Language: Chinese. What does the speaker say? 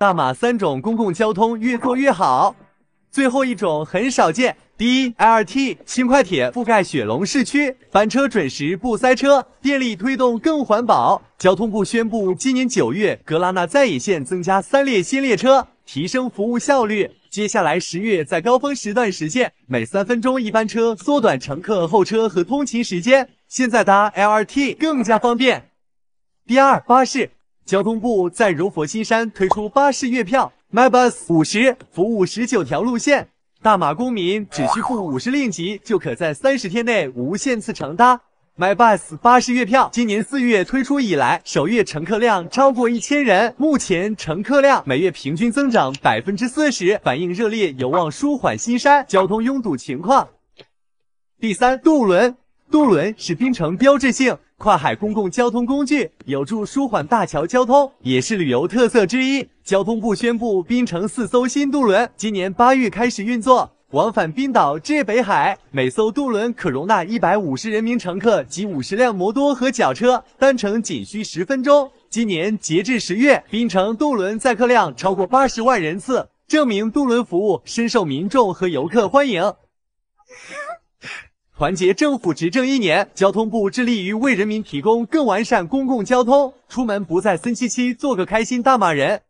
大马三种公共交通越做越好，最后一种很少见第一 L R T 新快铁覆盖雪龙市区，班车准时不塞车，电力推动更环保。交通部宣布，今年九月格拉纳再野线增加三列新列车，提升服务效率。接下来十月在高峰时段实现每三分钟一班车，缩短乘客候车和通勤时间。现在搭 L R T 更加方便。第二巴士。交通部在柔佛新山推出巴士月票，MyBus 五十服务十九条路线，大马公民只需付五十令吉，就可在三十天内无限次乘搭。MyBus 巴士月票今年四月推出以来，首月乘客量超过一千人，目前乘客量每月平均增长百分之四十，反应热烈，有望舒缓新山交通拥堵情况。第三渡轮，渡轮是槟城标志性。跨海公共交通工具有助舒缓大桥交通，也是旅游特色之一。交通部宣布，槟城四艘新渡轮今年八月开始运作，往返冰岛至北海。每艘渡轮可容纳一百五十人名乘客及五十辆摩托和脚车，单程仅需十分钟。今年截至十月，槟城渡轮载客量超过八十万人次，证明渡轮服务深受民众和游客欢迎。团结政府执政一年，交通部致力于为人民提供更完善公共交通。出门不在森七七，做个开心大马人。